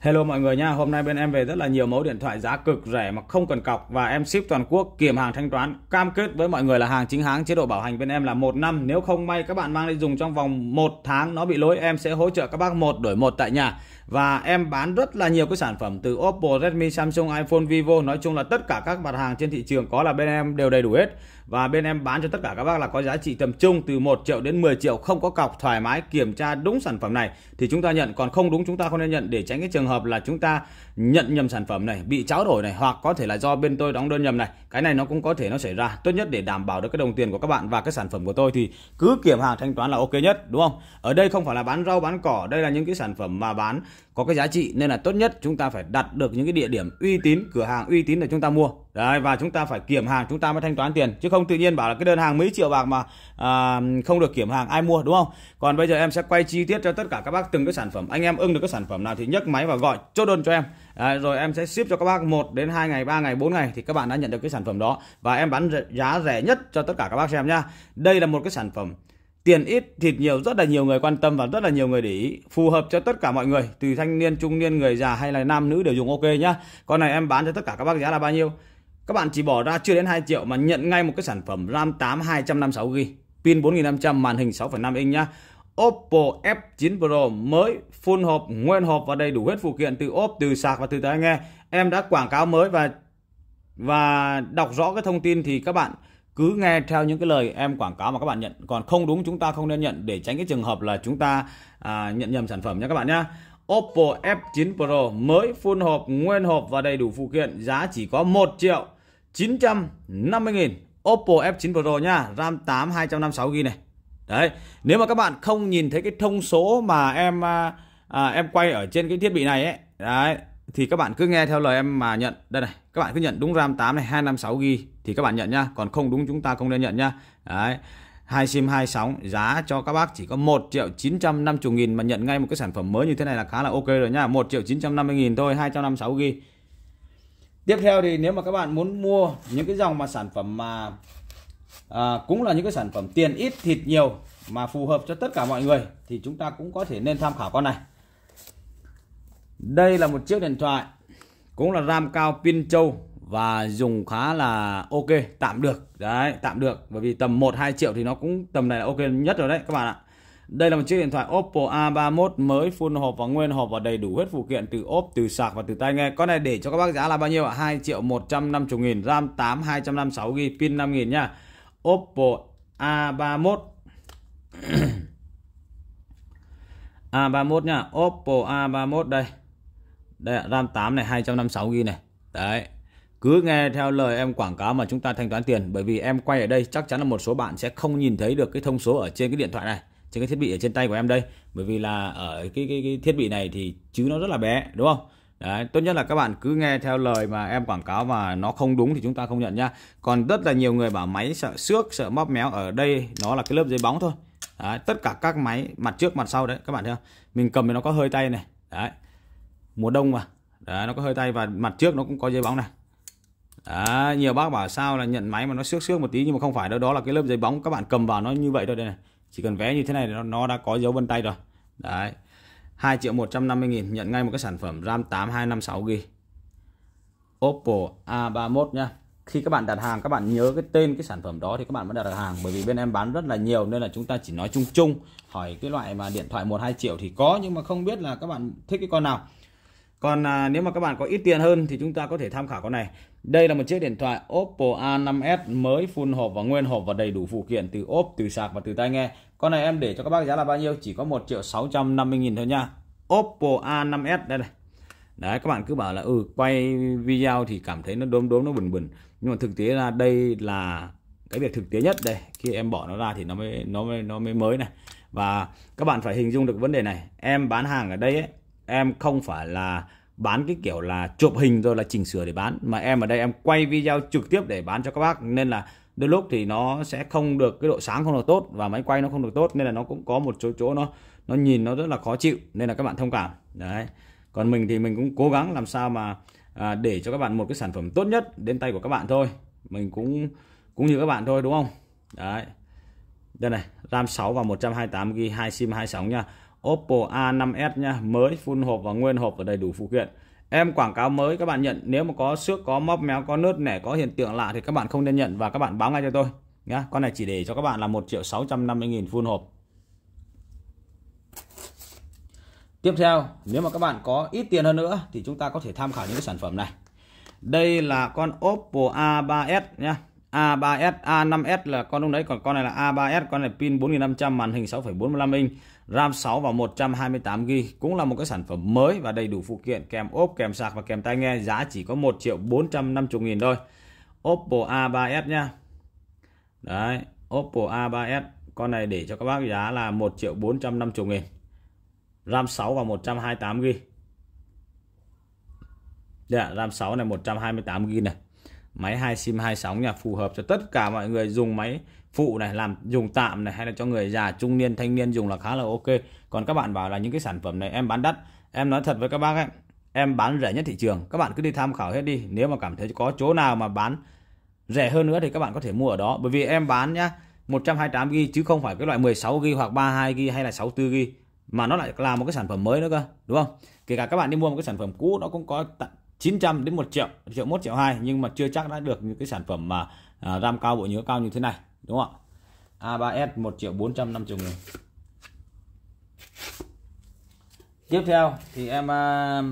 Hello mọi người nha, hôm nay bên em về rất là nhiều mẫu điện thoại giá cực rẻ mà không cần cọc và em ship toàn quốc kiểm hàng thanh toán cam kết với mọi người là hàng chính hãng chế độ bảo hành bên em là một năm nếu không may các bạn mang đi dùng trong vòng một tháng nó bị lỗi em sẽ hỗ trợ các bác một đổi một tại nhà và em bán rất là nhiều cái sản phẩm từ Oppo, Redmi, Samsung, iPhone, Vivo nói chung là tất cả các mặt hàng trên thị trường có là bên em đều đầy đủ hết và bên em bán cho tất cả các bác là có giá trị tầm trung từ 1 triệu đến 10 triệu không có cọc thoải mái kiểm tra đúng sản phẩm này thì chúng ta nhận còn không đúng chúng ta không nên nhận để tránh cái trường hợp là chúng ta nhận nhầm sản phẩm này bị tráo đổi này hoặc có thể là do bên tôi đóng đơn nhầm này cái này nó cũng có thể nó xảy ra tốt nhất để đảm bảo được cái đồng tiền của các bạn và cái sản phẩm của tôi thì cứ kiểm hàng thanh toán là ok nhất đúng không ở đây không phải là bán rau bán cỏ đây là những cái sản phẩm mà bán có cái giá trị nên là tốt nhất chúng ta phải đặt được những cái địa điểm uy tín cửa hàng uy tín để chúng ta mua đấy và chúng ta phải kiểm hàng chúng ta mới thanh toán tiền chứ không tự nhiên bảo là cái đơn hàng mấy triệu bạc mà à, không được kiểm hàng ai mua đúng không còn bây giờ em sẽ quay chi tiết cho tất cả các bác từng cái sản phẩm anh em ưng được cái sản phẩm nào thì nhấc máy và gọi chốt đơn cho em à, rồi em sẽ ship cho các bác 1 đến 2 ngày 3 ngày 4 ngày thì các bạn đã nhận được cái sản phẩm đó và em bán giá rẻ nhất cho tất cả các bác xem nhá đây là một cái sản phẩm tiền ít thịt nhiều rất là nhiều người quan tâm và rất là nhiều người để ý phù hợp cho tất cả mọi người từ thanh niên trung niên người già hay là nam nữ đều dùng ok nhá con này em bán cho tất cả các bác giá là bao nhiêu các bạn chỉ bỏ ra chưa đến 2 triệu mà nhận ngay một cái sản phẩm RAM tám hai trăm 8 256GB pin trăm màn hình sáu năm inch nhá Oppo F9 Pro mới full hộp, nguyên hộp và đầy đủ hết phụ kiện từ ốp, từ sạc và từ tai nghe. Em đã quảng cáo mới và và đọc rõ cái thông tin thì các bạn cứ nghe theo những cái lời em quảng cáo mà các bạn nhận còn không đúng chúng ta không nên nhận để tránh cái trường hợp là chúng ta à, nhận nhầm sản phẩm nha các bạn nhé Oppo F9 Pro mới full hộp nguyên hộp và đầy đủ phụ kiện giá chỉ có 1 triệu 950 nghìn Oppo F9 Pro nha RAM 8 256GB này Đấy, nếu mà các bạn không nhìn thấy cái thông số mà em à, à, em quay ở trên cái thiết bị này ấy, đấy, thì các bạn cứ nghe theo lời em mà nhận. Đây này, các bạn cứ nhận đúng RAM 8 này 256GB thì các bạn nhận nhá, còn không đúng chúng ta không nên nhận nhá. Đấy. Hai sim hai sóng giá cho các bác chỉ có 1 triệu 950 nghìn mà nhận ngay một cái sản phẩm mới như thế này là khá là ok rồi nhá 1 triệu 950 nghìn thôi 256 ghi Tiếp theo thì nếu mà các bạn muốn mua những cái dòng mà sản phẩm mà à, cũng là những cái sản phẩm tiền ít thịt nhiều mà phù hợp cho tất cả mọi người thì chúng ta cũng có thể nên tham khảo con này đây là một chiếc điện thoại cũng là ram cao pin châu và dùng khá là ok tạm được đấy tạm được bởi vì tầm 1 2 triệu thì nó cũng tầm này là ok nhất rồi đấy các bạn ạ đây là một chiếc điện thoại Oppo A31 mới full hộp và nguyên hộp và đầy đủ hết phụ kiện từ ốp, từ sạc và từ tai nghe. Con này để cho các bác giá là bao nhiêu ạ? 2 triệu 150 nghìn, RAM 8 256 GB, pin nghìn nha. Oppo A31 A31 nhá Oppo A31 đây đây RAM 8 này 256GB này đấy cứ nghe theo lời em quảng cáo mà chúng ta thanh toán tiền bởi vì em quay ở đây chắc chắn là một số bạn sẽ không nhìn thấy được cái thông số ở trên cái điện thoại này trên cái thiết bị ở trên tay của em đây bởi vì là ở cái cái, cái thiết bị này thì chứ nó rất là bé đúng không Đấy, tốt nhất là các bạn cứ nghe theo lời mà em quảng cáo và nó không đúng thì chúng ta không nhận nhá Còn rất là nhiều người bảo máy sợ xước, sợ móp méo ở đây nó là cái lớp giấy bóng thôi. Đấy, tất cả các máy mặt trước mặt sau đấy các bạn thấy không? Mình cầm thì nó có hơi tay này. Đấy. Mùa đông mà. Đấy, nó có hơi tay và mặt trước nó cũng có giấy bóng này. Đấy, nhiều bác bảo sao là nhận máy mà nó xước xước một tí nhưng mà không phải đâu, đó là cái lớp giấy bóng các bạn cầm vào nó như vậy thôi đây này. Chỉ cần vé như thế này nó nó đã có dấu vân tay rồi. Đấy. 2 triệu 150 nghìn nhận ngay một cái sản phẩm RAM 8 256GB Oppo A31 nha khi các bạn đặt hàng các bạn nhớ cái tên cái sản phẩm đó thì các bạn mới đặt hàng bởi vì bên em bán rất là nhiều nên là chúng ta chỉ nói chung chung hỏi cái loại mà điện thoại 1 2 triệu thì có nhưng mà không biết là các bạn thích cái con nào còn à, nếu mà các bạn có ít tiền hơn thì chúng ta có thể tham khảo con này đây là một chiếc điện thoại Oppo A5s mới full hộp và nguyên hộp và đầy đủ phụ kiện từ ốp từ sạc và từ tai nghe con này em để cho các bác giá là bao nhiêu chỉ có 1 triệu 650 nghìn thôi nha Oppo A5s đây này Đấy các bạn cứ bảo là ừ quay video thì cảm thấy nó đốm đốm nó bẩn bẩn nhưng mà thực tế là đây là cái việc thực tế nhất đây khi em bỏ nó ra thì nó mới nó mới nó mới mới này và các bạn phải hình dung được vấn đề này em bán hàng ở đây ấy, em không phải là bán cái kiểu là chụp hình rồi là chỉnh sửa để bán mà em ở đây em quay video trực tiếp để bán cho các bác nên là đôi lúc thì nó sẽ không được cái độ sáng không được tốt và máy quay nó không được tốt nên là nó cũng có một số chỗ nó nó nhìn nó rất là khó chịu nên là các bạn thông cảm đấy còn mình thì mình cũng cố gắng làm sao mà à, để cho các bạn một cái sản phẩm tốt nhất đến tay của các bạn thôi mình cũng cũng như các bạn thôi đúng không đấy đây này RAM 6 và 128 GB hai sim hai sóng nha Oppo A5s nha mới full hộp và nguyên hộp và đầy đủ phụ kiện em quảng cáo mới các bạn nhận nếu mà có xước có móp méo có nứt nẻ có hiện tượng lạ thì các bạn không nên nhận và các bạn báo ngay cho tôi nhá con này chỉ để cho các bạn là 1 triệu 650 nghìn full hộp tiếp theo nếu mà các bạn có ít tiền hơn nữa thì chúng ta có thể tham khảo những cái sản phẩm này đây là con Oppo A3s nhá A3s A5s là con lúc đấy còn con này là A3s con này pin 4500 màn hình 6,45 inch RAM 6 và 128GB cũng là một cái sản phẩm mới và đầy đủ phụ kiện kèm ốp, kèm sạc và kèm tai nghe giá chỉ có 1 triệu 450 nghìn thôi. Oppo A3s nhá. Đấy, Oppo A3s con này để cho các bác giá là 1 triệu 450 nghìn. RAM 6 và 128GB. Dạ, RAM 6 này 128GB này. Máy 2 sim 2 sóng nha, phù hợp cho tất cả mọi người dùng máy phụ này làm dùng tạm này hay là cho người già trung niên thanh niên dùng là khá là ok còn các bạn bảo là những cái sản phẩm này em bán đắt em nói thật với các bác ấy em bán rẻ nhất thị trường các bạn cứ đi tham khảo hết đi nếu mà cảm thấy có chỗ nào mà bán rẻ hơn nữa thì các bạn có thể mua ở đó bởi vì em bán nhá 128 g chứ không phải cái loại 16 g hoặc 32 g hay là 64 g mà nó lại là một cái sản phẩm mới nữa cơ đúng không kể cả các bạn đi mua một cái sản phẩm cũ nó cũng có 900 đến 1 triệu triệu 1 triệu 2 nhưng mà chưa chắc đã được những cái sản phẩm mà à, RAM cao bộ nhớ cao như thế này đúng không ạ A3s 1 triệu 450 nghìn tiếp theo thì em à,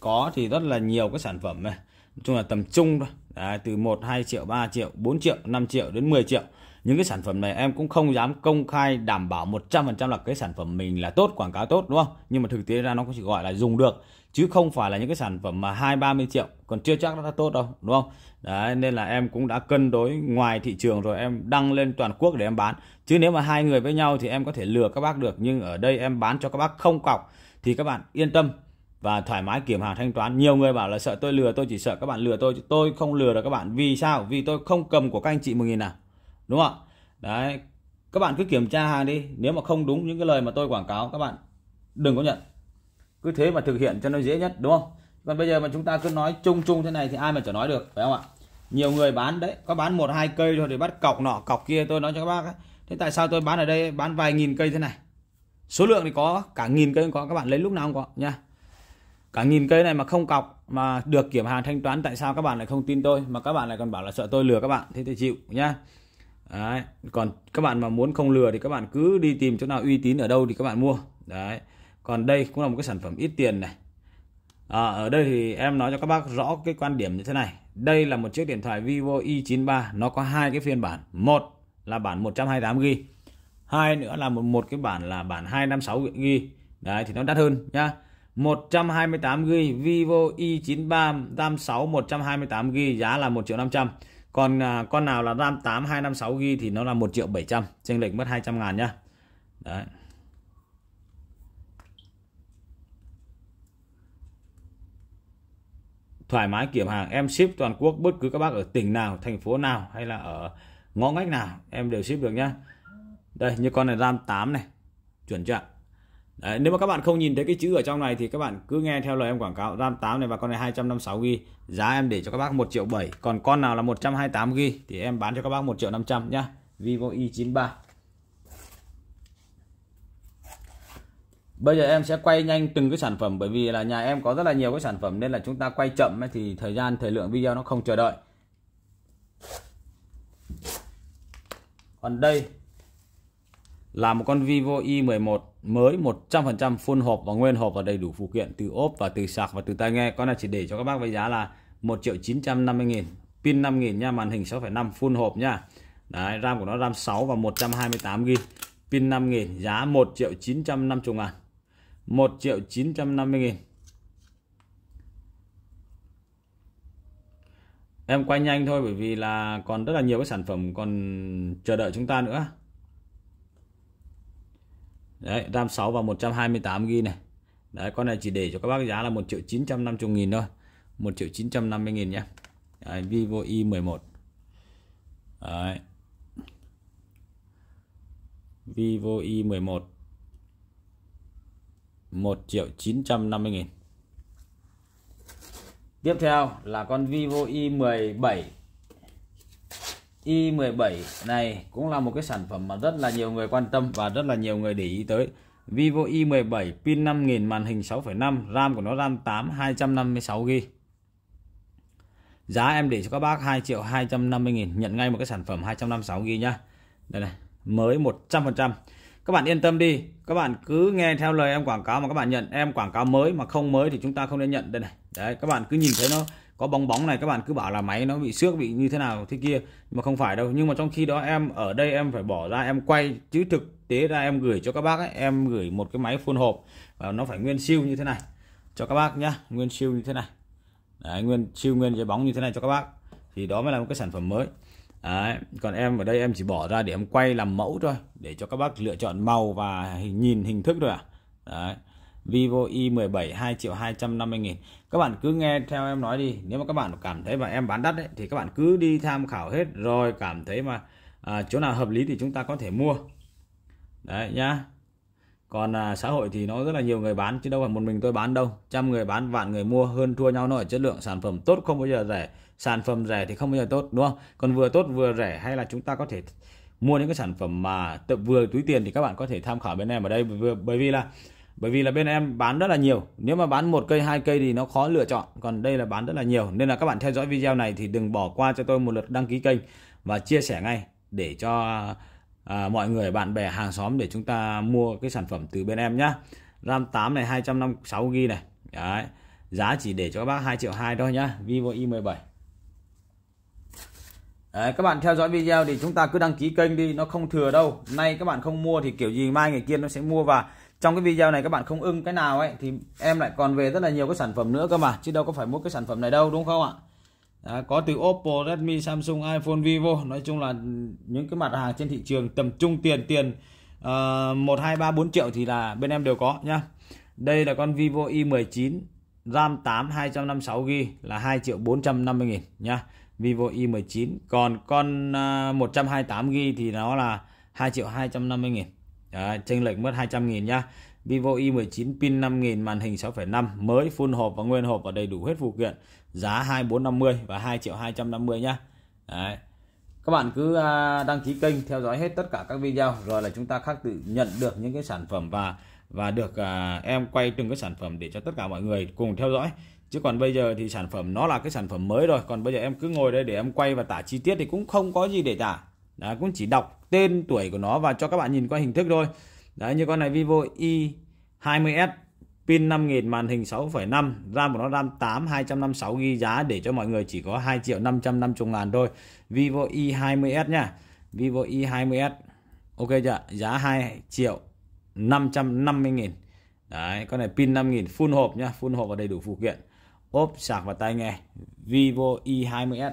có thì rất là nhiều các sản phẩm này nói chung là tầm trung thôi Đấy, từ 1 2 triệu 3 triệu 4 triệu 5 triệu đến 10 triệu những cái sản phẩm này em cũng không dám công khai đảm bảo 100% là cái sản phẩm mình là tốt quảng cáo tốt đúng không nhưng mà thực tế ra nó cũng chỉ gọi là dùng được chứ không phải là những cái sản phẩm mà hai ba mươi triệu còn chưa chắc nó đã tốt đâu đúng không đấy nên là em cũng đã cân đối ngoài thị trường rồi em đăng lên toàn quốc để em bán chứ nếu mà hai người với nhau thì em có thể lừa các bác được nhưng ở đây em bán cho các bác không cọc thì các bạn yên tâm và thoải mái kiểm hàng thanh toán nhiều người bảo là sợ tôi lừa tôi chỉ sợ các bạn lừa tôi chứ tôi không lừa được các bạn vì sao vì tôi không cầm của các anh chị một nghìn nào đúng không ạ đấy các bạn cứ kiểm tra hàng đi nếu mà không đúng những cái lời mà tôi quảng cáo các bạn đừng có nhận cứ thế mà thực hiện cho nó dễ nhất đúng không còn bây giờ mà chúng ta cứ nói chung chung thế này thì ai mà chả nói được phải không ạ nhiều người bán đấy có bán một hai cây rồi để bắt cọc nọ cọc kia tôi nói cho các bác ấy. thế tại sao tôi bán ở đây bán vài nghìn cây thế này số lượng thì có cả nghìn cây có các bạn lấy lúc nào không có nha cả nghìn cây này mà không cọc mà được kiểm hàng thanh toán tại sao các bạn lại không tin tôi mà các bạn lại còn bảo là sợ tôi lừa các bạn thế thì chịu nhá đấy còn các bạn mà muốn không lừa thì các bạn cứ đi tìm chỗ nào uy tín ở đâu thì các bạn mua đấy còn đây cũng là một cái sản phẩm ít tiền này à, ở đây thì em nói cho các bác rõ cái quan điểm như thế này đây là một chiếc điện thoại Vivo i93 nó có hai cái phiên bản một là bản 128 g hai nữa là một một cái bản là bản 256 g đấy thì nó đắt hơn nhá 128 g Vivo i93 86 128 g giá là 1 triệu 500 000 còn à, con nào là RAM 8 256 GB thì nó là 1 triệu 700 chênh lệch mất 200 ngàn nhá đấy thoải mái kiểm hàng em ship toàn quốc bất cứ các bác ở tỉnh nào thành phố nào hay là ở ngõ ngách nào em đều ship được nhá đây như con này RAM 8 này chuẩn chưa ạ Đấy, nếu mà các bạn không nhìn thấy cái chữ ở trong này thì các bạn cứ nghe theo lời em quảng cáo RAM 8 này và con này 256 GB giá em để cho các bác 1 triệu 7 còn con nào là 128 GB thì em bán cho các bác 1 triệu 500 nhá Vivo i93 Bây giờ em sẽ quay nhanh từng cái sản phẩm bởi vì là nhà em có rất là nhiều cái sản phẩm nên là chúng ta quay chậm ấy, thì thời gian thời lượng video nó không chờ đợi. Còn đây là một con Vivo i11 mới 100% full hộp và nguyên hộp và đầy đủ phụ kiện từ ốp và từ sạc và từ tai nghe con này chỉ để cho các bác với giá là 1 triệu 950 nghìn pin 5 nghìn nha màn hình 6,5 full hộp nha Đấy, RAM của nó RAM 6 và 128 GB pin 5 nghìn giá 1 triệu 950 ngàn 1 triệu 950 nghìn Em quay nhanh thôi bởi vì là còn rất là nhiều cái sản phẩm còn chờ đợi chúng ta nữa đấy RAM 6 và 128GB này đấy con này chỉ để cho các bác giá là 1 triệu 950 nghìn thôi 1 triệu 950 nghìn nhé đấy, Vivo i11 đấy. Vivo i11 1 triệu 950 nghìn Tiếp theo là con Vivo i17 i17 này cũng là một cái sản phẩm mà rất là nhiều người quan tâm và rất là nhiều người để ý tới Vivo i17 pin 5000 màn hình 6.5 RAM của nó RAM 8 256GB giá em để cho các bác 2 triệu 250 nghìn nhận ngay một cái sản phẩm 256 ghi nhá đây này mới 100% các bạn yên tâm đi các bạn cứ nghe theo lời em quảng cáo mà các bạn nhận em quảng cáo mới mà không mới thì chúng ta không nên nhận đây này đấy các bạn cứ nhìn thấy nó có bóng bóng này các bạn cứ bảo là máy nó bị xước bị như thế nào thế kia mà không phải đâu nhưng mà trong khi đó em ở đây em phải bỏ ra em quay chứ thực tế ra em gửi cho các bác ấy, em gửi một cái máy phun hộp và nó phải nguyên siêu như thế này cho các bác nhá nguyên siêu như thế này Đấy, nguyên siêu nguyên giấy bóng như thế này cho các bác thì đó mới là một cái sản phẩm mới Đấy, còn em ở đây em chỉ bỏ ra để em quay làm mẫu thôi để cho các bác lựa chọn màu và hình, nhìn hình thức thôi à Đấy. Vivo i17 2 triệu 250 nghìn các bạn cứ nghe theo em nói đi nếu mà các bạn cảm thấy mà em bán đắt đấy thì các bạn cứ đi tham khảo hết rồi cảm thấy mà à, chỗ nào hợp lý thì chúng ta có thể mua đấy nhá còn à, xã hội thì nó rất là nhiều người bán chứ đâu phải một mình tôi bán đâu trăm người bán vạn người mua hơn thua nhau nó ở chất lượng sản phẩm tốt không bao giờ rẻ sản phẩm rẻ thì không bao giờ tốt đúng không còn vừa tốt vừa rẻ hay là chúng ta có thể mua những cái sản phẩm mà tự vừa túi tiền thì các bạn có thể tham khảo bên em ở đây bởi vì là bởi vì là bên em bán rất là nhiều nếu mà bán một cây hai cây thì nó khó lựa chọn còn đây là bán rất là nhiều nên là các bạn theo dõi video này thì đừng bỏ qua cho tôi một lượt đăng ký kênh và chia sẻ ngay để cho à, mọi người bạn bè hàng xóm để chúng ta mua cái sản phẩm từ bên em nhá RAM 8 này 256 GB này Đấy. giá chỉ để cho các bác hai triệu hai thôi nhá Vivo i17 Đấy, các bạn theo dõi video thì chúng ta cứ đăng ký kênh đi nó không thừa đâu nay các bạn không mua thì kiểu gì mai ngày kia nó sẽ mua và trong cái video này các bạn không ưng cái nào ấy thì em lại còn về rất là nhiều cái sản phẩm nữa cơ mà chứ đâu có phải mua cái sản phẩm này đâu đúng không ạ à, có từ Oppo, Redmi, Samsung, iPhone, Vivo nói chung là những cái mặt hàng trên thị trường tầm trung tiền tiền ờ, một hai ba bốn triệu thì là bên em đều có nhá đây là con Vivo i19 RAM 8 256GB là 2 triệu 450 nghìn nhá Vivo i19 còn con uh, ờ, 128GB thì nó là 2 triệu 250 nghìn Đấy, chênh lệch mất 200 000 nhá. Vivo i19 pin 5000 màn hình 6,5 mới full hộp và nguyên hộp và đầy đủ hết phụ kiện. Giá 2450 và 2 triệu 250 nhá. Đấy. Các bạn cứ à, đăng ký kênh theo dõi hết tất cả các video rồi là chúng ta khắc tự nhận được những cái sản phẩm và và được à, em quay từng cái sản phẩm để cho tất cả mọi người cùng theo dõi chứ còn bây giờ thì sản phẩm nó là cái sản phẩm mới rồi còn bây giờ em cứ ngồi đây để em quay và tả chi tiết thì cũng không có gì để tả Đấy, cũng chỉ đọc tên tuổi của nó và cho các bạn nhìn qua hình thức thôi. Đấy như con này Vivo i20s pin 5000 màn hình 6,5 RAM của nó RAM 8 256 GB giá để cho mọi người chỉ có 2 triệu 550 ngàn thôi Vivo i20s nha Vivo i20s ok chưa giá 2 triệu 550 nghìn đấy con này pin 5000 full hộp nhá full hộp và đầy đủ phụ kiện ốp sạc và tai nghe Vivo i20s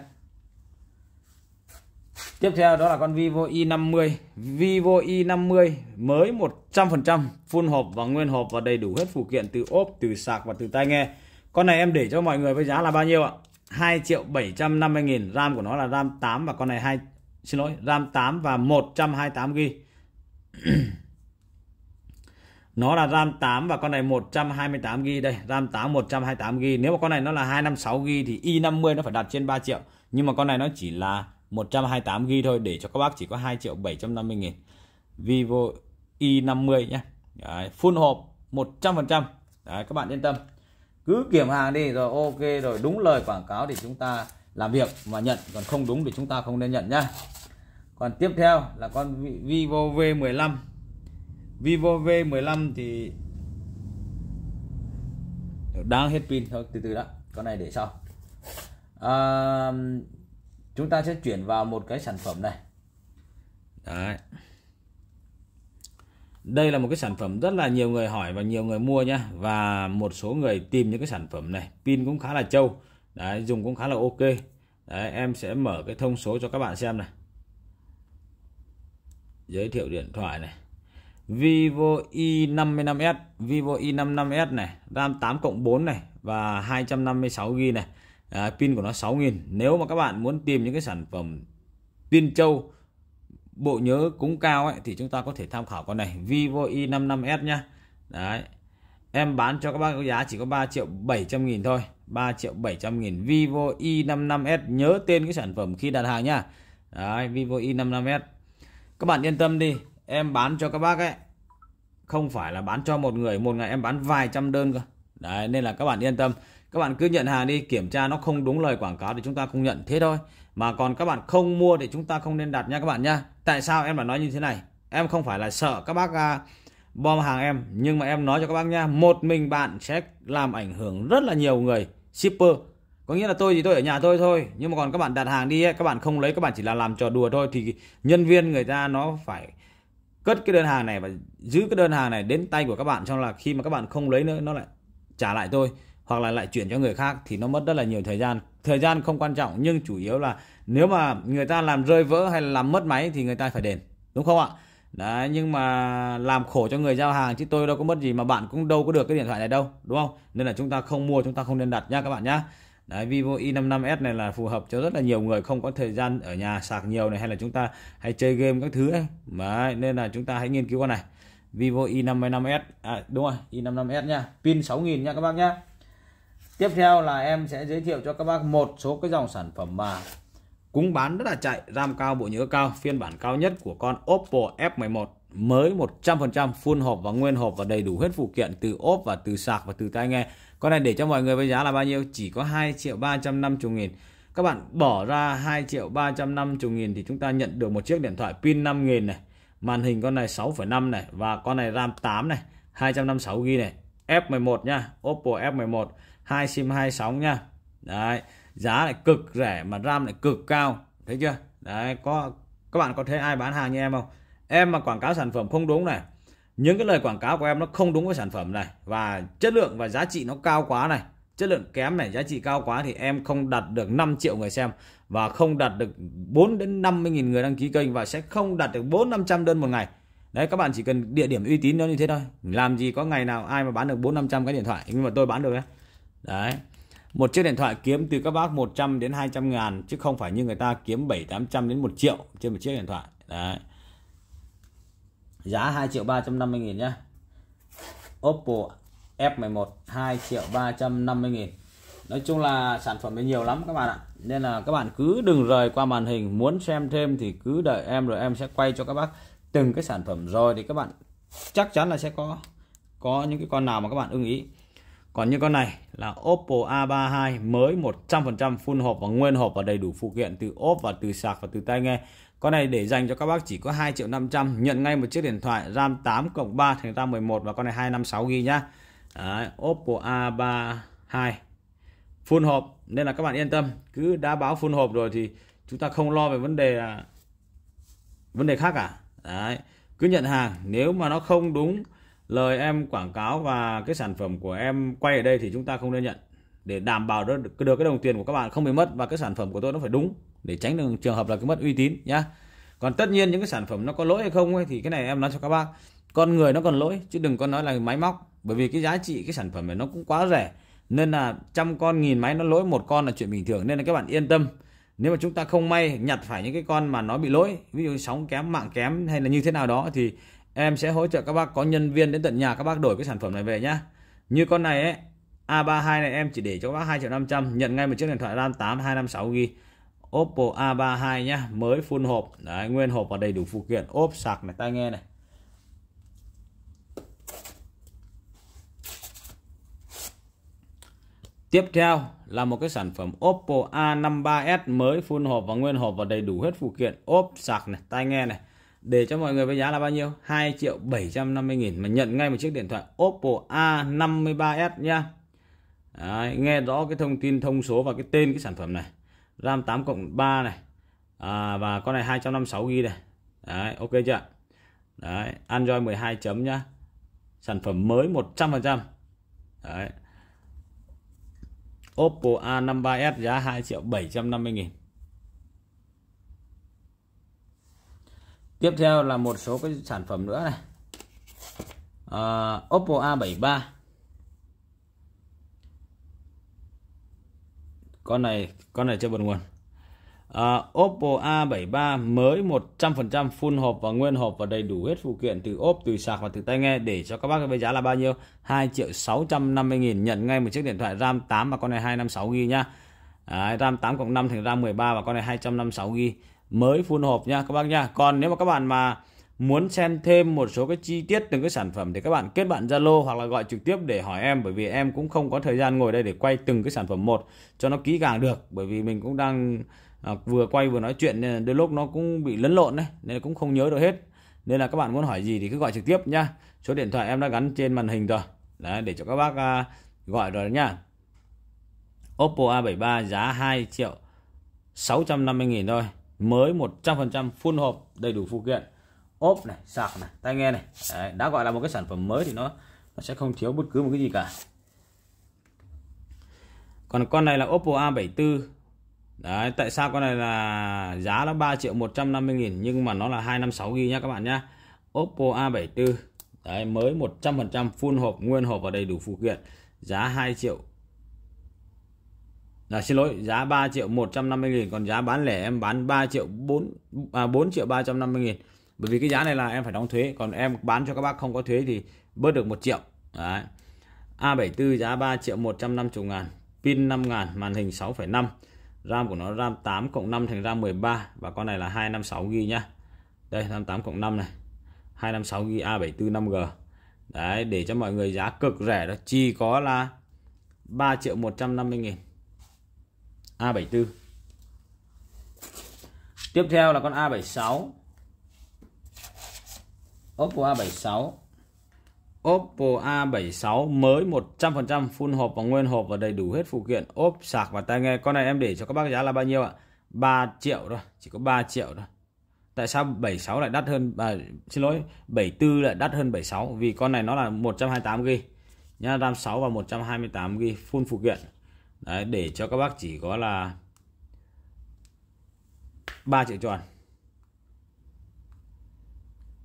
Tiếp theo đó là con Vivo i50 Vivo i50 mới 100% full hộp và nguyên hộp và đầy đủ hết phụ kiện từ ốp, từ sạc và từ tai nghe Con này em để cho mọi người với giá là bao nhiêu ạ? 2 triệu 750 nghìn RAM của nó là RAM 8 và con này 2 Xin lỗi RAM 8 và 128GB Nó là RAM 8 và con này 128GB đây RAM 8 128GB Nếu mà con này nó là 256GB thì i50 nó phải đặt trên 3 triệu Nhưng mà con này nó chỉ là 128 g thôi để cho các bác chỉ có 2 triệu 750 nghìn Vivo i50 nhé Đấy, full hộp 100% Đấy, các bạn yên tâm cứ kiểm hàng đi rồi ok rồi đúng lời quảng cáo thì chúng ta làm việc mà nhận còn không đúng thì chúng ta không nên nhận nhá còn tiếp theo là con Vivo V15 Vivo V15 thì đang hết pin thôi từ từ đã con này để sau à, chúng ta sẽ chuyển vào một cái sản phẩm này đấy đây là một cái sản phẩm rất là nhiều người hỏi và nhiều người mua nhá và một số người tìm những cái sản phẩm này pin cũng khá là trâu đấy dùng cũng khá là ok đấy em sẽ mở cái thông số cho các bạn xem này giới thiệu điện thoại này Vivo i55s Vivo i55s này RAM 8 cộng 4 này và 256 GB này à, pin của nó 6.000 nếu mà các bạn muốn tìm những cái sản phẩm pin châu bộ nhớ cũng cao ấy thì chúng ta có thể tham khảo con này Vivo i55s nhá đấy em bán cho các bác giá chỉ có 3 triệu 700 nghìn thôi 3 triệu 700 nghìn Vivo i55s nhớ tên cái sản phẩm khi đặt hàng nhá đấy Vivo i55s các bạn yên tâm đi em bán cho các bác ấy không phải là bán cho một người một ngày em bán vài trăm đơn cơ đấy nên là các bạn yên tâm các bạn cứ nhận hàng đi kiểm tra nó không đúng lời quảng cáo thì chúng ta không nhận thế thôi mà còn các bạn không mua thì chúng ta không nên đặt nha các bạn nha tại sao em lại nói như thế này em không phải là sợ các bác à, bom hàng em nhưng mà em nói cho các bác nha một mình bạn sẽ làm ảnh hưởng rất là nhiều người shipper có nghĩa là tôi thì tôi ở nhà tôi thôi nhưng mà còn các bạn đặt hàng đi ấy, các bạn không lấy các bạn chỉ là làm trò đùa thôi thì nhân viên người ta nó phải cất cái đơn hàng này và giữ cái đơn hàng này đến tay của các bạn xong là khi mà các bạn không lấy nữa nó lại trả lại tôi hoặc là lại chuyển cho người khác thì nó mất rất là nhiều thời gian thời gian không quan trọng nhưng chủ yếu là nếu mà người ta làm rơi vỡ hay là làm mất máy thì người ta phải đền đúng không ạ Đấy, nhưng mà làm khổ cho người giao hàng chứ tôi đâu có mất gì mà bạn cũng đâu có được cái điện thoại này đâu, đúng không? Nên là chúng ta không mua, chúng ta không nên đặt nha các bạn nhá. Đấy, Vivo i55s này là phù hợp cho rất là nhiều người không có thời gian ở nhà sạc nhiều này hay là chúng ta hay chơi game các thứ ấy. Đấy, nên là chúng ta hãy nghiên cứu con này. Vivo i55s, à, đúng rồi, i55s nha, pin 6000 nha các bác nhá tiếp theo là em sẽ giới thiệu cho các bác một số cái dòng sản phẩm mà cũng bán rất là chạy RAM cao bộ nhớ cao phiên bản cao nhất của con Oppo F11 mới 100% full hộp và nguyên hộp và đầy đủ hết phụ kiện từ ốp và từ sạc và từ tai nghe con này để cho mọi người với giá là bao nhiêu chỉ có 2 triệu 350 nghìn các bạn bỏ ra 2 triệu 350 nghìn thì chúng ta nhận được một chiếc điện thoại pin 5 nghìn này màn hình con này 6,5 này và con này RAM 8 này 256 GB này F11 nha Oppo F11 hai sim hai sóng nha đấy giá lại cực rẻ mà ram lại cực cao thấy chưa đấy có các bạn có thấy ai bán hàng như em không em mà quảng cáo sản phẩm không đúng này những cái lời quảng cáo của em nó không đúng với sản phẩm này và chất lượng và giá trị nó cao quá này chất lượng kém này giá trị cao quá thì em không đặt được 5 triệu người xem và không đặt được 4 đến 50 nghìn người đăng ký kênh và sẽ không đặt được 4 500 đơn một ngày đấy các bạn chỉ cần địa điểm uy tín nó như thế thôi làm gì có ngày nào ai mà bán được 4 500 cái điện thoại nhưng mà tôi bán được đấy đấy một chiếc điện thoại kiếm từ các bác 100 đến 200 ngàn chứ không phải như người ta kiếm 7 800 đến 1 triệu trên một chiếc điện thoại đấy giá 2 triệu 350 nghìn nhé Oppo F11 2 triệu 350 nghìn Nói chung là sản phẩm này nhiều lắm các bạn ạ Nên là các bạn cứ đừng rời qua màn hình Muốn xem thêm thì cứ đợi em rồi em sẽ quay cho các bác từng cái sản phẩm rồi thì các bạn chắc chắn là sẽ có có những cái con nào mà các bạn ưng ý còn như con này là Oppo A32 mới 100% full hộp và nguyên hộp và đầy đủ phụ kiện từ ốp và từ sạc và từ tai nghe. Con này để dành cho các bác chỉ có 2 triệu 500 nhận ngay một chiếc điện thoại RAM 8 cộng 3 thành RAM 11 và con này 256 GB nhá. Đấy, Oppo A32 full hộp nên là các bạn yên tâm, cứ đã báo full hộp rồi thì chúng ta không lo về vấn đề à, vấn đề khác cả. Đấy, cứ nhận hàng nếu mà nó không đúng lời em quảng cáo và cái sản phẩm của em quay ở đây thì chúng ta không nên nhận để đảm bảo được, được cái đồng tiền của các bạn không bị mất và cái sản phẩm của tôi nó phải đúng để tránh được trường hợp là cái mất uy tín nhá còn tất nhiên những cái sản phẩm nó có lỗi hay không ấy, thì cái này em nói cho các bác con người nó còn lỗi chứ đừng có nói là máy móc bởi vì cái giá trị cái sản phẩm này nó cũng quá rẻ nên là trăm con nghìn máy nó lỗi một con là chuyện bình thường nên là các bạn yên tâm nếu mà chúng ta không may nhặt phải những cái con mà nó bị lỗi ví dụ sóng kém mạng kém hay là như thế nào đó thì em sẽ hỗ trợ các bác có nhân viên đến tận nhà các bác đổi cái sản phẩm này về nhá như con này ấy A32 này em chỉ để cho các bác 2 triệu 500 nhận ngay một chiếc điện thoại RAM 8 256GB Oppo A32 nhá mới full hộp Đấy, nguyên hộp và đầy đủ phụ kiện ốp sạc này tai nghe này Tiếp theo là một cái sản phẩm Oppo A53s mới full hộp và nguyên hộp và đầy đủ hết phụ kiện ốp sạc này, tai nghe này để cho mọi người với giá là bao nhiêu 2 triệu 750 nghìn mà nhận ngay một chiếc điện thoại Oppo A53s nha Đấy, nghe rõ cái thông tin thông số và cái tên cái sản phẩm này RAM 8 cộng 3 này à, và con này 256GB này Đấy, ok chưa Đấy, Android 12 chấm nhá sản phẩm mới 100% Đấy. Oppo A53s giá 2 triệu 750 nghìn tiếp theo là một số cái sản phẩm nữa này à, Oppo A73 con này con này chưa bật nguồn à, Oppo A73 mới 100% full hộp và nguyên hộp và đầy đủ hết phụ kiện từ ốp từ sạc và từ tai nghe để cho các bác với giá là bao nhiêu 2 triệu 650 nghìn nhận ngay một chiếc điện thoại RAM 8 và con này 256 ghi nhá Đấy, RAM 8 cộng 5 thành RAM 13 và con này 256 ghi mới phun hộp nha các bác nha còn nếu mà các bạn mà muốn xem thêm một số cái chi tiết từng cái sản phẩm thì các bạn kết bạn Zalo hoặc là gọi trực tiếp để hỏi em bởi vì em cũng không có thời gian ngồi đây để quay từng cái sản phẩm một cho nó kỹ càng được bởi vì mình cũng đang à, vừa quay vừa nói chuyện nên đôi lúc nó cũng bị lẫn lộn đấy nên cũng không nhớ được hết nên là các bạn muốn hỏi gì thì cứ gọi trực tiếp nha số điện thoại em đã gắn trên màn hình rồi đấy, để cho các bác à, gọi rồi nha Oppo A73 giá 2 triệu 650 nghìn thôi mới 100% full hộp đầy đủ phụ kiện ốp này sạc này tai nghe này Đấy, đã gọi là một cái sản phẩm mới thì nó, nó sẽ không thiếu bất cứ một cái gì cả còn con này là Oppo A74 Đấy, tại sao con này là giá nó 3 triệu 150 nghìn nhưng mà nó là 256 ghi nhá các bạn nhá Oppo A74 Đấy, mới 100% full hộp, nguyên hộp và đầy đủ phụ kiện giá 2 triệu là dạ, xin lỗi giá 3 triệu 150 nghìn còn giá bán lẻ em bán 3 triệu 4 à, 4 triệu 350 nghìn bởi vì cái giá này là em phải đóng thuế còn em bán cho các bác không có thuế thì bớt được 1 triệu Đấy. A74 giá 3 triệu 150 ngàn pin 5 ngàn màn hình 6,5 RAM của nó RAM 8 cộng 5 thành RAM 13 và con này là 256 GB nhá đây RAM 8 cộng 5 này 256 GB A74 5G đấy để cho mọi người giá cực rẻ đó chỉ có là 3 triệu 150 nghìn A74 tiếp theo là con A76 Oppo A76 Oppo A76 mới 100% full hộp và nguyên hộp và đầy đủ hết phụ kiện ốp sạc và tai nghe con này em để cho các bác giá là bao nhiêu ạ 3 triệu thôi chỉ có 3 triệu thôi tại sao 76 lại đắt hơn à, xin lỗi 74 lại đắt hơn 76 vì con này nó là 128 g Nha, RAM 6 và 128 g full phụ kiện Đấy, để cho các bác chỉ có là ba triệu tròn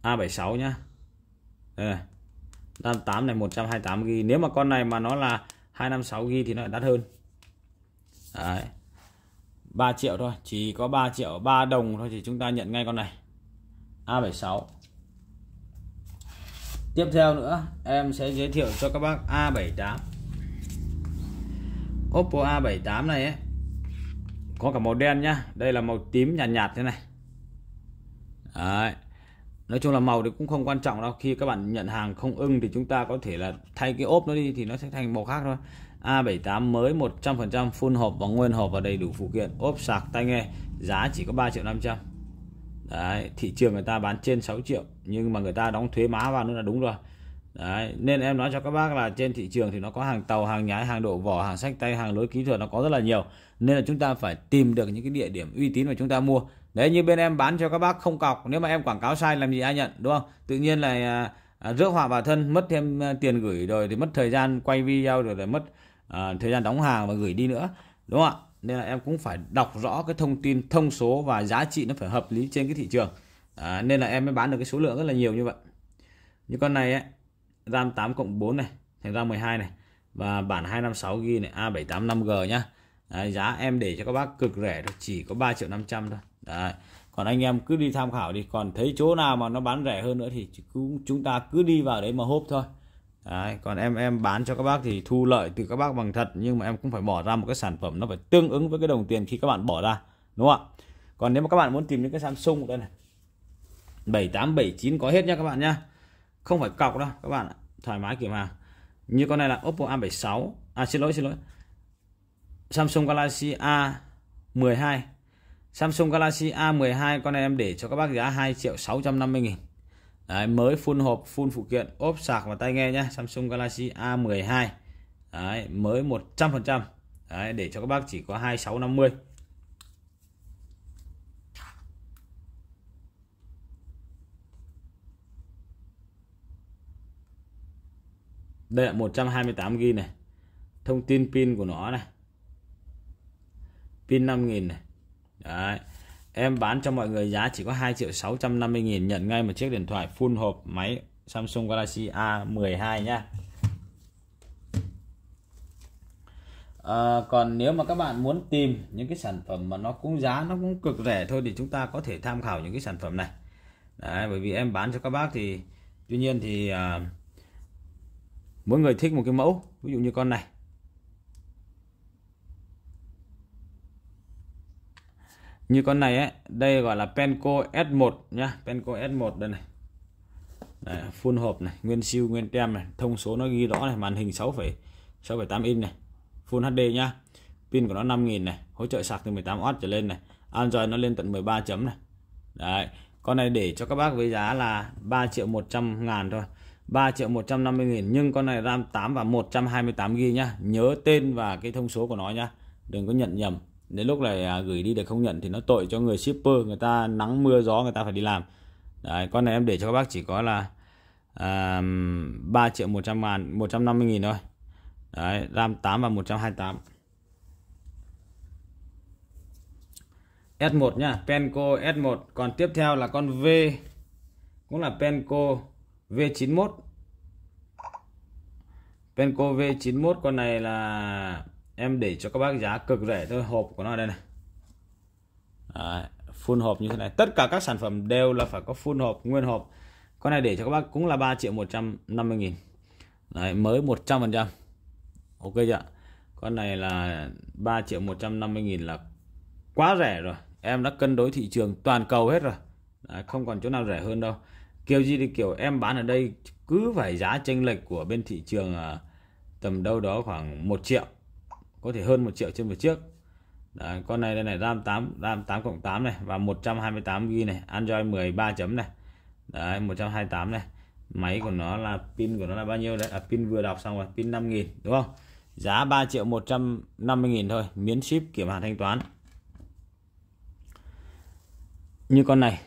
A76 nhá Đây này 58 này 128GB Nếu mà con này mà nó là 256GB thì nó lại đắt hơn Đấy 3 triệu thôi Chỉ có 3 triệu 3 đồng thôi thì chúng ta nhận ngay con này A76 Tiếp theo nữa em sẽ giới thiệu cho các bác A78 Oppo A78 này ấy, có cả màu đen nhá đây là màu tím nhạt nhạt thế này Đấy. nói chung là màu thì cũng không quan trọng đâu khi các bạn nhận hàng không ưng thì chúng ta có thể là thay cái ốp nó đi thì nó sẽ thành màu khác thôi A78 mới 100% full hộp và nguyên hộp và đầy đủ phụ kiện ốp sạc tai nghe giá chỉ có 3 triệu 500 Đấy, thị trường người ta bán trên 6 triệu nhưng mà người ta đóng thuế má vào nó là đúng rồi Đấy, nên em nói cho các bác là trên thị trường thì nó có hàng tàu, hàng nhái, hàng độ vỏ, hàng sách tay, hàng lối kỹ thuật nó có rất là nhiều. Nên là chúng ta phải tìm được những cái địa điểm uy tín mà chúng ta mua. Đấy như bên em bán cho các bác không cọc, nếu mà em quảng cáo sai làm gì ai nhận đúng không? Tự nhiên là à, rước họa vào thân, mất thêm à, tiền gửi rồi thì mất thời gian quay video rồi lại mất à, thời gian đóng hàng và gửi đi nữa. Đúng không ạ? Nên là em cũng phải đọc rõ cái thông tin, thông số và giá trị nó phải hợp lý trên cái thị trường. À, nên là em mới bán được cái số lượng rất là nhiều như vậy. Như con này ấy RAM 8 cộng 4 này thành ra 12 này và bản 256 ghi này A785G nhá Đấy, giá em để cho các bác cực rẻ thôi chỉ có 3 triệu 500 thôi Đấy. còn anh em cứ đi tham khảo đi còn thấy chỗ nào mà nó bán rẻ hơn nữa thì cứ, chúng ta cứ đi vào đấy mà hốp thôi Đấy, còn em em bán cho các bác thì thu lợi từ các bác bằng thật nhưng mà em cũng phải bỏ ra một cái sản phẩm nó phải tương ứng với cái đồng tiền khi các bạn bỏ ra đúng không ạ còn nếu mà các bạn muốn tìm những cái Samsung đây này 7879 có hết nha các bạn nhá không phải cọc đâu các bạn thoải mái kiểu mà như con này là Oppo A76 à xin lỗi xin lỗi Samsung Galaxy A12 Samsung Galaxy A12 con này em để cho các bác giá 2 triệu 650 nghìn Đấy, mới full hộp full phụ kiện ốp sạc và tai nghe nhé Samsung Galaxy A12 Đấy, mới 100% Đấy, để cho các bác chỉ có 2650 đây là 128GB này thông tin pin của nó này pin 5.000 này đấy em bán cho mọi người giá chỉ có 2 triệu 650 nghìn nhận ngay một chiếc điện thoại full hộp máy Samsung Galaxy A12 nhá à, còn nếu mà các bạn muốn tìm những cái sản phẩm mà nó cũng giá nó cũng cực rẻ thôi thì chúng ta có thể tham khảo những cái sản phẩm này Đấy, bởi vì em bán cho các bác thì tuy nhiên thì à, mỗi người thích một cái mẫu ví dụ như con này như con này ấy, đây gọi là Penco S1 nhá Penco S1 đây này Đấy, full hộp này nguyên siêu nguyên tem này thông số nó ghi rõ này màn hình 6 6,8 inch này full HD nhá pin của nó 5000 này hỗ trợ sạc từ 18W trở lên này Android nó lên tận 13 chấm này đấy con này để cho các bác với giá là 3 triệu 100 ngàn thôi 3 triệu 150 nghìn nhưng con này RAM 8 và 128GB nhá nhớ tên và cái thông số của nó nhá đừng có nhận nhầm đến lúc này à, gửi đi để không nhận thì nó tội cho người shipper người ta nắng mưa gió người ta phải đi làm Đấy, con này em để cho các bác chỉ có là à, 3 triệu 100 ngàn 150 nghìn thôi Đấy, RAM 8 và 128 S1 nhá Penco S1 còn tiếp theo là con V cũng là Penco V91 Penco V91 con này là em để cho các bác giá cực rẻ thôi hộp của nó đây này Đấy, full hộp như thế này tất cả các sản phẩm đều là phải có full hộp nguyên hộp con này để cho các bác cũng là 3 triệu 150 nghìn Đấy, mới 100% ok chưa con này là 3 triệu 150 nghìn là quá rẻ rồi em đã cân đối thị trường toàn cầu hết rồi Đấy, không còn chỗ nào rẻ hơn đâu kiểu gì thì kiểu em bán ở đây cứ phải giá chênh lệch của bên thị trường à, tầm đâu đó khoảng 1 triệu có thể hơn 1 triệu trên một chiếc Đấy, con này đây này RAM 8 RAM 8 cộng 8 này và 128GB này Android 13 chấm này Đấy, 128 này máy của nó là pin của nó là bao nhiêu đấy à, pin vừa đọc xong rồi pin 5.000 đúng không giá 3 triệu 150 nghìn thôi miễn ship kiểm hàng thanh toán như con này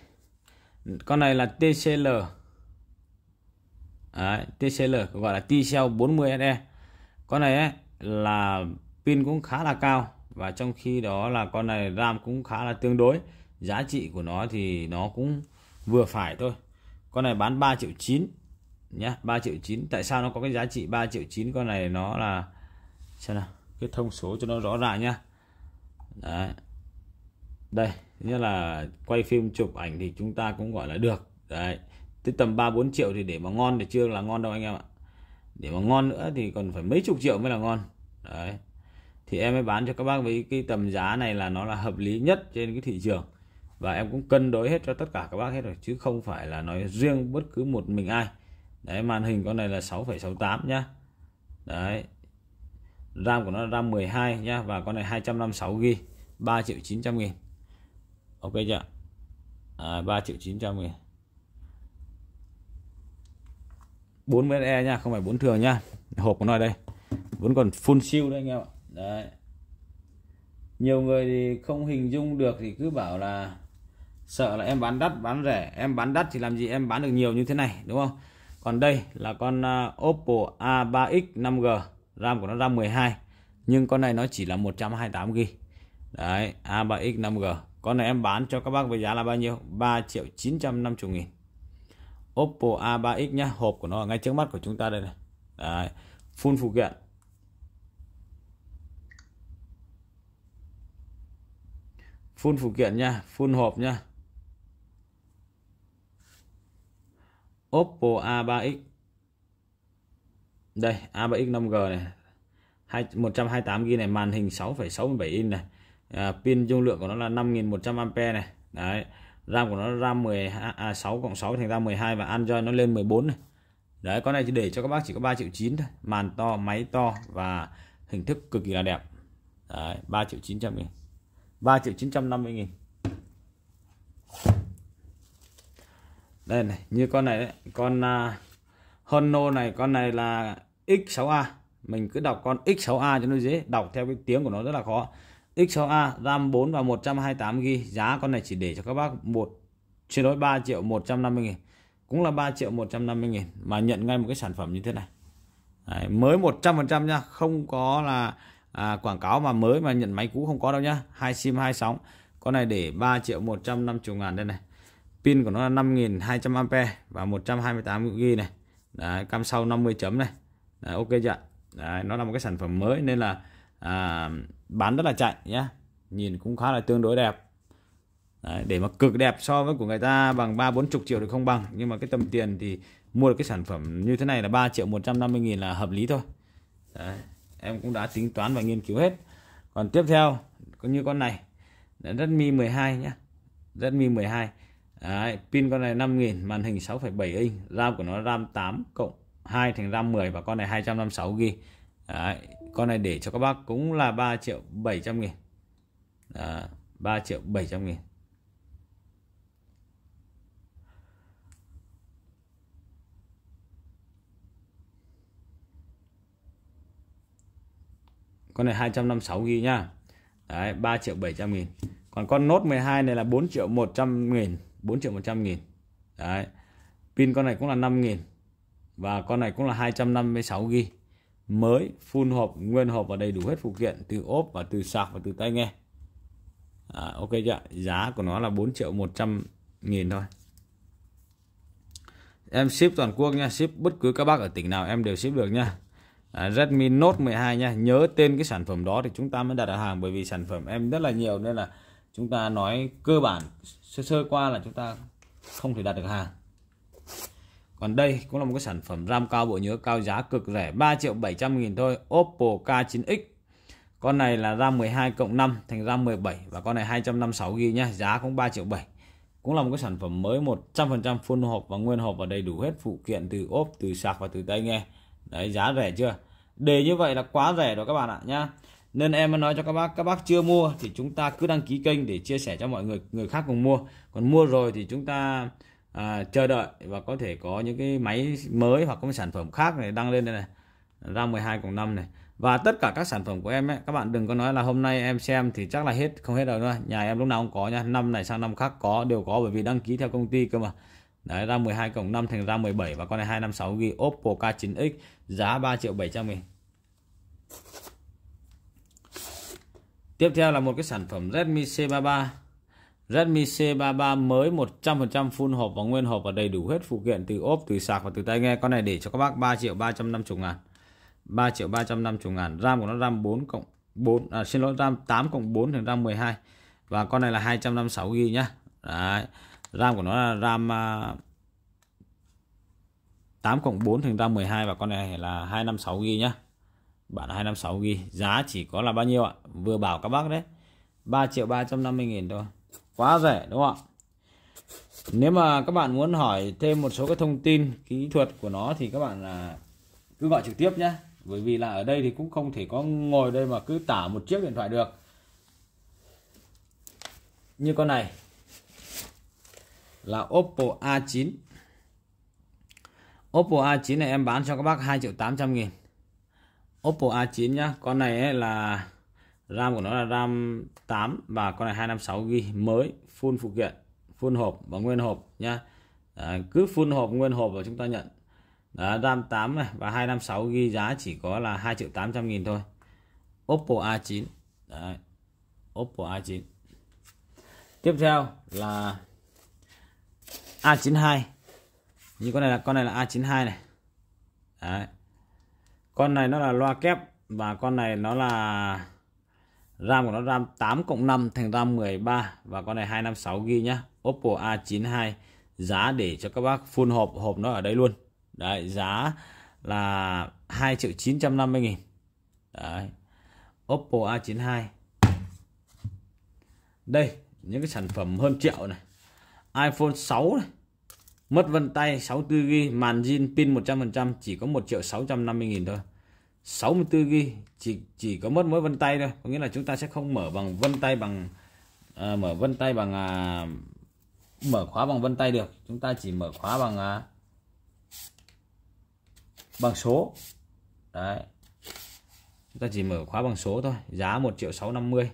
con này là TCL Đấy, TCL gọi là TCL 40SE con này ấy, là pin cũng khá là cao và trong khi đó là con này RAM cũng khá là tương đối giá trị của nó thì nó cũng vừa phải thôi con này bán 3 triệu 9 nhé, 3 triệu 9 tại sao nó có cái giá trị 3 triệu 9 con này nó là xem nào cái thông số cho nó rõ ràng nhá Đấy. đây như là quay phim chụp ảnh thì chúng ta cũng gọi là được đấy tới tầm 3 4 triệu thì để mà ngon thì chưa là ngon đâu anh em ạ để mà ngon nữa thì còn phải mấy chục triệu mới là ngon đấy thì em mới bán cho các bác với cái tầm giá này là nó là hợp lý nhất trên cái thị trường và em cũng cân đối hết cho tất cả các bác hết rồi chứ không phải là nói riêng bất cứ một mình ai đấy màn hình con này là 6,68 nhá đấy RAM của nó là RAM 12 nhá và con này 256 g 3 triệu 900 nghìn ok chưa à, 3 triệu 900 nghìn 4 bên e nha không phải 4 thường nha hộp của nó đây vẫn còn full siêu đấy anh em ạ đấy nhiều người thì không hình dung được thì cứ bảo là sợ là em bán đắt bán rẻ em bán đắt thì làm gì em bán được nhiều như thế này đúng không còn đây là con à, Oppo A3X 5G RAM của nó RAM 12 nhưng con này nó chỉ là 128 GB đấy A3X 5G con này em bán cho các bác với giá là bao nhiêu? 3 triệu 950 nghìn. Oppo A3X nhá. Hộp của nó ở ngay trước mắt của chúng ta đây này. Đấy. Full phụ kiện. Full phụ kiện nha. Full hộp nha. Oppo A3X. Đây. A3X 5G này. 128GB này. Màn hình 6,67 inch này à, pin dung lượng của nó là 5100 ampe này đấy RAM của nó là RAM 10 6 cộng 6 thành ra 12 và Android nó lên 14 này đấy con này chỉ để cho các bác chỉ có 3 triệu 9 thôi màn to máy to và hình thức cực kỳ là đẹp đấy 3 triệu 900 nghìn 3 triệu 950 nghìn đây này như con này đấy con uh, à, Honno này con này là X6A mình cứ đọc con X6A cho nó dễ đọc theo cái tiếng của nó rất là khó X6A RAM 4 và 128GB giá con này chỉ để cho các bác một chuyển đổi 3 triệu 150 nghìn cũng là 3 triệu 150 nghìn mà nhận ngay một cái sản phẩm như thế này Đấy, mới 100% nha không có là à, quảng cáo mà mới mà nhận máy cũ không có đâu nhá hai sim hai sóng con này để 3 triệu 150 ngàn đây này pin của nó là 5 200 ampe và 128GB này Đấy, cam sau 50 chấm này Đấy, ok chưa Đấy, nó là một cái sản phẩm mới nên là à, bán rất là chạy nhé nhìn cũng khá là tương đối đẹp Đấy, để mà cực đẹp so với của người ta bằng ba bốn chục triệu thì không bằng nhưng mà cái tầm tiền thì mua được cái sản phẩm như thế này là 3 triệu 150 nghìn là hợp lý thôi Đấy, em cũng đã tính toán và nghiên cứu hết còn tiếp theo có như con này rất Redmi 12 nhé rất mi 12 Đấy, pin con này 5.000 màn hình 6,7 inch RAM của nó RAM 8 cộng 2 thành RAM 10 và con này 256 g Đấy, con này để cho các bác cũng là 3 triệu 700 nghìn à, 3 triệu 700 nghìn con này 256 ghi nhá Đấy, 3 triệu 700 nghìn còn con nốt 12 này là 4 triệu 100 nghìn 4 triệu 100 nghìn Đấy. Pin con này cũng là 5 nghìn Và con này cũng là 256 ghi mới full hộp nguyên hộp và đầy đủ hết phụ kiện từ ốp và từ sạc và từ tay nghe à, ok chưa giá của nó là 4 triệu 100 nghìn thôi em ship toàn quốc nha ship bất cứ các bác ở tỉnh nào em đều ship được nha à, Redmi Note 12 nha nhớ tên cái sản phẩm đó thì chúng ta mới đặt hàng bởi vì sản phẩm em rất là nhiều nên là chúng ta nói cơ bản sơ sơ qua là chúng ta không thể đặt được hàng còn đây cũng là một cái sản phẩm RAM cao bộ nhớ cao giá cực rẻ 3 triệu 700 nghìn thôi Oppo K9X Con này là RAM 12 cộng 5 thành RAM 17 Và con này 256GB nhé Giá cũng 3 triệu 7 Cũng là một cái sản phẩm mới 100% full hộp và nguyên hộp Và đầy đủ hết phụ kiện từ ốp, từ sạc và từ tay nghe Đấy giá rẻ chưa Đề như vậy là quá rẻ rồi các bạn ạ nhá nên em nói cho các bác các bác chưa mua thì chúng ta cứ đăng ký kênh để chia sẻ cho mọi người người khác cùng mua còn mua rồi thì chúng ta à, chờ đợi và có thể có những cái máy mới hoặc có sản phẩm khác này đăng lên đây này ra 12 cộng 5 này và tất cả các sản phẩm của em ấy, các bạn đừng có nói là hôm nay em xem thì chắc là hết không hết đâu đâu nhà em lúc nào cũng có nha năm này sang năm khác có đều có bởi vì đăng ký theo công ty cơ mà đấy ra 12 cộng 5 thành ra 17 và con này 256 ghi Oppo K9X giá 3 triệu 700 nghìn tiếp theo là một cái sản phẩm Redmi C33 Redmi C33 mới 100% full hộp và nguyên hộp và đầy đủ hết phụ kiện từ ốp, từ sạc và từ tai nghe. Con này để cho các bác 3 triệu 350 ngàn. 3 triệu 350 ngàn. RAM của nó RAM 4 cộng 4, à, xin lỗi RAM 8 cộng 4 thành RAM 12. Và con này là 256 GB nhá. Đấy. RAM của nó là RAM 8 à, cộng 4 thành RAM 12 và con này là 256 GB nhá. Bản 256 GB. Giá chỉ có là bao nhiêu ạ? Vừa bảo các bác đấy. 3 triệu 350 nghìn thôi quá rẻ đúng không ạ nếu mà các bạn muốn hỏi thêm một số cái thông tin kỹ thuật của nó thì các bạn là cứ gọi trực tiếp nhé bởi vì là ở đây thì cũng không thể có ngồi đây mà cứ tả một chiếc điện thoại được như con này là Oppo A9 Oppo A9 này em bán cho các bác 2 triệu 800 nghìn Oppo A9 nhá Con này ấy là RAM của nó là RAM 8 và con này 256 GB mới full phụ kiện full hộp và nguyên hộp nhá à, cứ full hộp nguyên hộp và chúng ta nhận Đó, RAM 8 này và 256 GB giá chỉ có là 2 triệu 800 nghìn thôi Oppo A9 Đấy, Oppo A9 tiếp theo là A92 như con này là con này là A92 này Đấy. con này nó là loa kép và con này nó là RAM của nó RAM 8 cộng 5 thành RAM 13 và con này 256GB nhá. Oppo A92 giá để cho các bác full hộp hộp nó ở đây luôn. Đấy, giá là 2 triệu 950 nghìn Đấy. Oppo A92 Đây những cái sản phẩm hơn triệu này iPhone 6 này Mất vân tay 64GB Màn zin pin 100% Chỉ có 1 triệu 650 nghìn thôi 64 ghi chỉ chỉ có mất mỗi vân tay thôi có nghĩa là chúng ta sẽ không mở bằng vân tay bằng à, mở vân tay bằng à, mở khóa bằng vân tay được chúng ta chỉ mở khóa bằng à, bằng số đấy chúng ta chỉ mở khóa bằng số thôi giá 1 triệu 650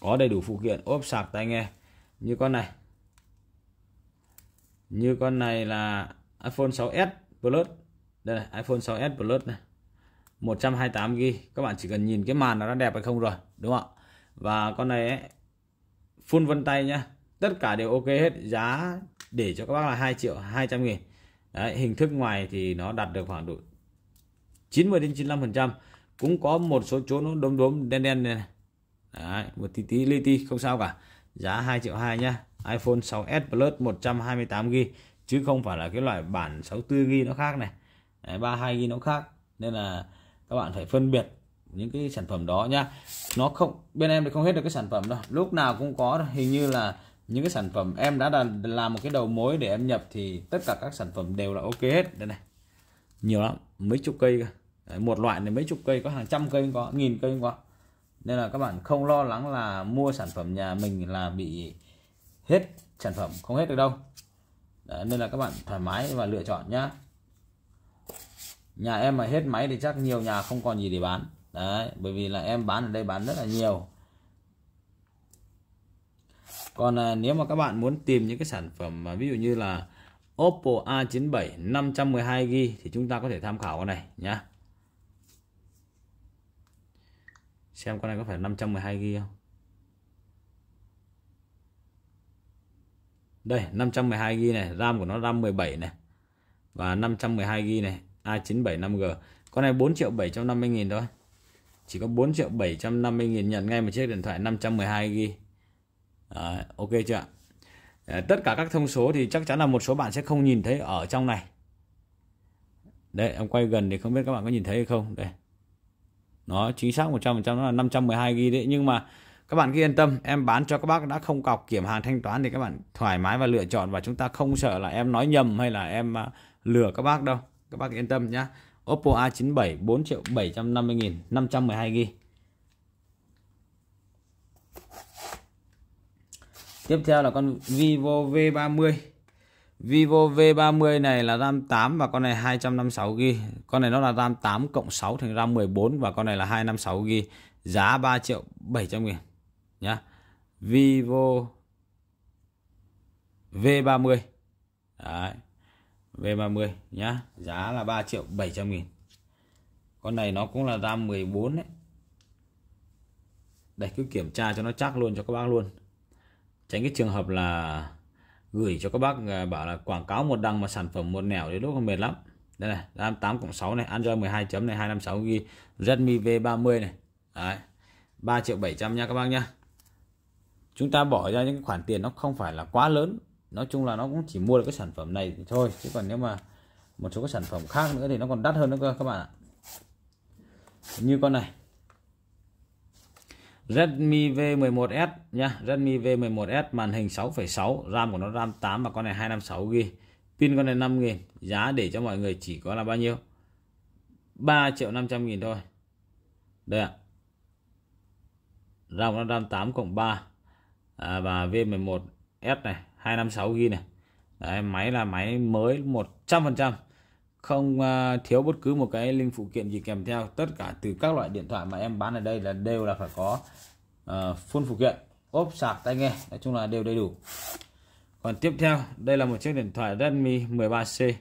có đầy đủ phụ kiện ốp sạc tai nghe như con này như con này là iPhone 6s Plus đây này iPhone 6s Plus này 128 GB các bạn chỉ cần nhìn cái màn nó đã đẹp hay không rồi đúng không ạ và con này ấy, full vân tay nhá tất cả đều ok hết giá để cho các bác là 2 triệu 200 nghìn Đấy, hình thức ngoài thì nó đạt được khoảng độ 90 đến 95 phần trăm cũng có một số chỗ nó đốm đốm đen đen này, này. Đấy, một tí tí li ti không sao cả giá 2 triệu 2 nhá iPhone 6s Plus 128 GB chứ không phải là cái loại bản 64 GB nó khác này ba hai ghi nó khác nên là các bạn phải phân biệt những cái sản phẩm đó nhá nó không bên em thì không hết được cái sản phẩm đâu lúc nào cũng có hình như là những cái sản phẩm em đã làm, làm một cái đầu mối để em nhập thì tất cả các sản phẩm đều là ok hết đây này nhiều lắm mấy chục cây cơ một loại này mấy chục cây có hàng trăm cây có nghìn cây có nên là các bạn không lo lắng là mua sản phẩm nhà mình là bị hết sản phẩm không hết được đâu Đấy, nên là các bạn thoải mái và lựa chọn nhá nhà em mà hết máy thì chắc nhiều nhà không còn gì để bán đấy bởi vì là em bán ở đây bán rất là nhiều còn à, nếu mà các bạn muốn tìm những cái sản phẩm mà ví dụ như là Oppo A97 512GB thì chúng ta có thể tham khảo con này nhá. Xem con này có phải 512GB không? Đây, 512GB này, RAM của nó RAM 17 này. Và 512GB này, A975G con này 4 triệu 750 nghìn thôi chỉ có 4 triệu 750 nghìn nhận ngay một chiếc điện thoại 512 GB à, ok chưa ạ à, tất cả các thông số thì chắc chắn là một số bạn sẽ không nhìn thấy ở trong này đây em quay gần thì không biết các bạn có nhìn thấy hay không đây nó chính xác 100% nó là 512 GB đấy nhưng mà các bạn cứ yên tâm em bán cho các bác đã không cọc kiểm hàng thanh toán thì các bạn thoải mái và lựa chọn và chúng ta không sợ là em nói nhầm hay là em à, lừa các bác đâu các bác yên tâm nhá Oppo A97 4 triệu 750 nghìn 512 GB Tiếp theo là con Vivo V30 Vivo V30 này là RAM 8 và con này 256 GB Con này nó là RAM 8 cộng 6 thành RAM 14 và con này là 256 GB Giá 3 triệu 700 nghìn nhá Vivo V30 Đấy V30 nhá giá là 3 triệu 700 nghìn con này nó cũng là RAM 14 đấy đây cứ kiểm tra cho nó chắc luôn cho các bác luôn tránh cái trường hợp là gửi cho các bác à, bảo là quảng cáo một đăng mà sản phẩm một nẻo đến lúc còn mệt lắm đây này RAM 8 cộng 6 này Android 12 chấm này 256 GB Redmi V30 này đấy 3 triệu 700 nha các bác nhá. chúng ta bỏ ra những khoản tiền nó không phải là quá lớn nói chung là nó cũng chỉ mua được cái sản phẩm này thôi chứ còn nếu mà một số các sản phẩm khác nữa thì nó còn đắt hơn nữa cơ các bạn ạ như con này Redmi V11s nha Redmi V11s màn hình 6,6 RAM của nó RAM 8 và con này 256GB pin con này 5 nghìn giá để cho mọi người chỉ có là bao nhiêu 3 triệu 500 nghìn thôi đây ạ RAM nó RAM 8 cộng 3 à, và V11s này 256GB này Đấy, máy là máy mới 100% không à, thiếu bất cứ một cái linh phụ kiện gì kèm theo tất cả từ các loại điện thoại mà em bán ở đây là đều là phải có à, uh, phun phụ kiện ốp sạc tai nghe nói chung là đều đầy đủ còn tiếp theo đây là một chiếc điện thoại Redmi 13C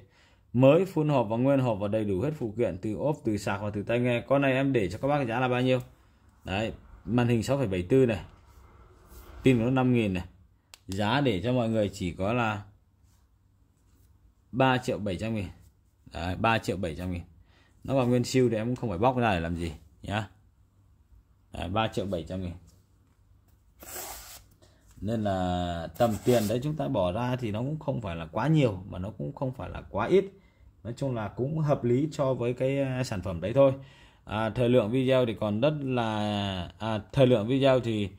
mới phun hộp và nguyên hộp và đầy đủ hết phụ kiện từ ốp từ sạc và từ tai nghe con này em để cho các bác giá là bao nhiêu đấy màn hình 6,74 này pin của nó 5.000 này giá để cho mọi người chỉ có là 3 triệu 700 nghìn Đấy, 3 triệu 700 nghìn nó còn nguyên siêu thì em cũng không phải bóc ra để làm gì nhá Đấy, 3 triệu 700 nghìn nên là tầm tiền đấy chúng ta bỏ ra thì nó cũng không phải là quá nhiều mà nó cũng không phải là quá ít nói chung là cũng hợp lý cho với cái à, sản phẩm đấy thôi à, thời lượng video thì còn rất là à, thời lượng video thì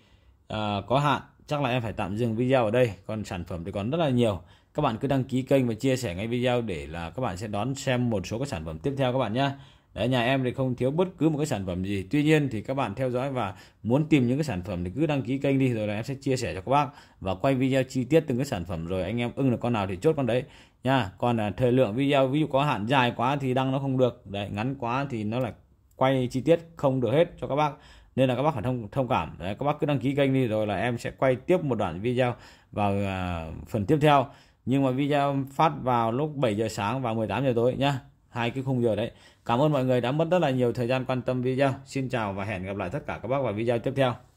à, có hạn chắc là em phải tạm dừng video ở đây còn sản phẩm thì còn rất là nhiều các bạn cứ đăng ký kênh và chia sẻ ngay video để là các bạn sẽ đón xem một số các sản phẩm tiếp theo các bạn nhé Đấy, nhà em thì không thiếu bất cứ một cái sản phẩm gì tuy nhiên thì các bạn theo dõi và muốn tìm những cái sản phẩm thì cứ đăng ký kênh đi rồi là em sẽ chia sẻ cho các bác và quay video chi tiết từng cái sản phẩm rồi anh em ưng được con nào thì chốt con đấy nha còn là thời lượng video ví dụ có hạn dài quá thì đăng nó không được đấy ngắn quá thì nó là quay chi tiết không được hết cho các bác nên là các bác phải thông thông cảm Đấy, các bác cứ đăng ký kênh đi rồi là em sẽ quay tiếp một đoạn video vào uh, phần tiếp theo nhưng mà video phát vào lúc 7 giờ sáng và 18 giờ tối nhá hai cái khung giờ đấy cảm ơn mọi người đã mất rất là nhiều thời gian quan tâm video xin chào và hẹn gặp lại tất cả các bác vào video tiếp theo